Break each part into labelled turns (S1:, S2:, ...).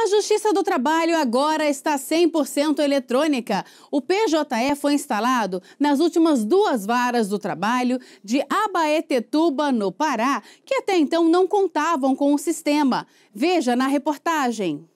S1: A Justiça do Trabalho agora está 100% eletrônica. O PJE foi instalado nas últimas duas varas do trabalho de Abaetetuba, no Pará, que até então não contavam com o sistema. Veja na
S2: reportagem.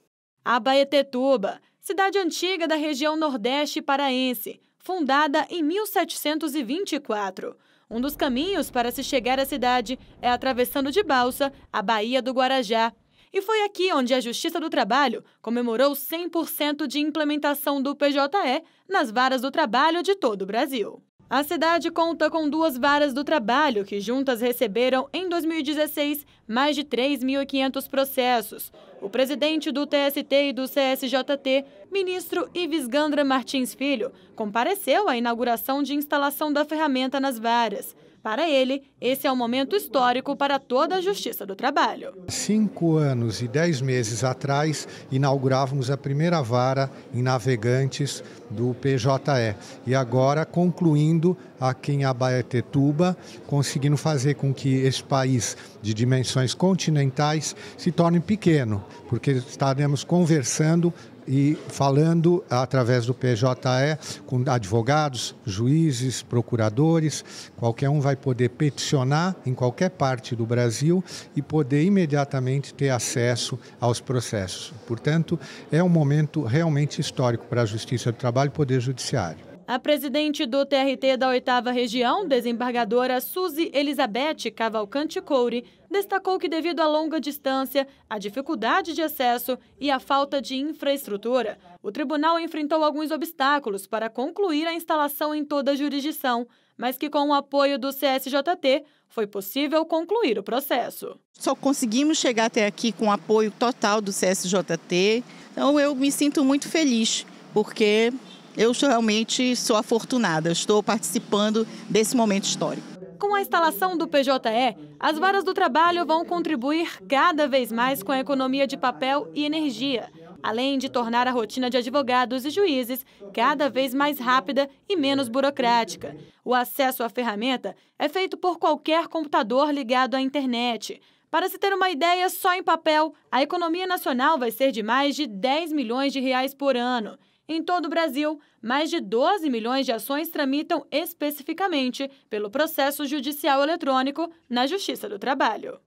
S2: Abaetetuba, cidade antiga da região nordeste paraense, fundada em 1724. Um dos caminhos para se chegar à cidade é atravessando de balsa a Baía do Guarajá, e foi aqui onde a Justiça do Trabalho comemorou 100% de implementação do PJE nas varas do trabalho de todo o Brasil. A cidade conta com duas varas do trabalho que juntas receberam, em 2016, mais de 3.500 processos. O presidente do TST e do CSJT, ministro Ives Gandra Martins Filho, compareceu à inauguração de instalação da ferramenta nas varas. Para ele, esse é um momento histórico para toda a Justiça do Trabalho.
S3: Cinco anos e dez meses atrás, inaugurávamos a primeira vara em Navegantes do PJE. E agora, concluindo aqui em Abaetetuba, conseguindo fazer com que esse país de dimensões continentais se torne pequeno, porque estaremos conversando e falando através do PJE com advogados, juízes, procuradores, qualquer um vai poder peticionar em qualquer parte do Brasil e poder imediatamente ter acesso aos processos. Portanto, é um momento realmente histórico para a Justiça do Trabalho e Poder Judiciário.
S2: A presidente do TRT da 8 Região, desembargadora Suzy Elizabeth Cavalcante Coure, destacou que devido à longa distância, à dificuldade de acesso e à falta de infraestrutura, o tribunal enfrentou alguns obstáculos para concluir a instalação em toda a jurisdição, mas que com o apoio do CSJT foi possível concluir o processo.
S1: Só conseguimos chegar até aqui com o apoio total do CSJT, então eu me sinto muito feliz, porque eu realmente sou afortunada, estou participando desse momento histórico.
S2: Com a instalação do PJE, as varas do trabalho vão contribuir cada vez mais com a economia de papel e energia, além de tornar a rotina de advogados e juízes cada vez mais rápida e menos burocrática. O acesso à ferramenta é feito por qualquer computador ligado à internet. Para se ter uma ideia, só em papel, a economia nacional vai ser de mais de 10 milhões de reais por ano. Em todo o Brasil, mais de 12 milhões de ações tramitam especificamente pelo processo judicial eletrônico na Justiça do Trabalho.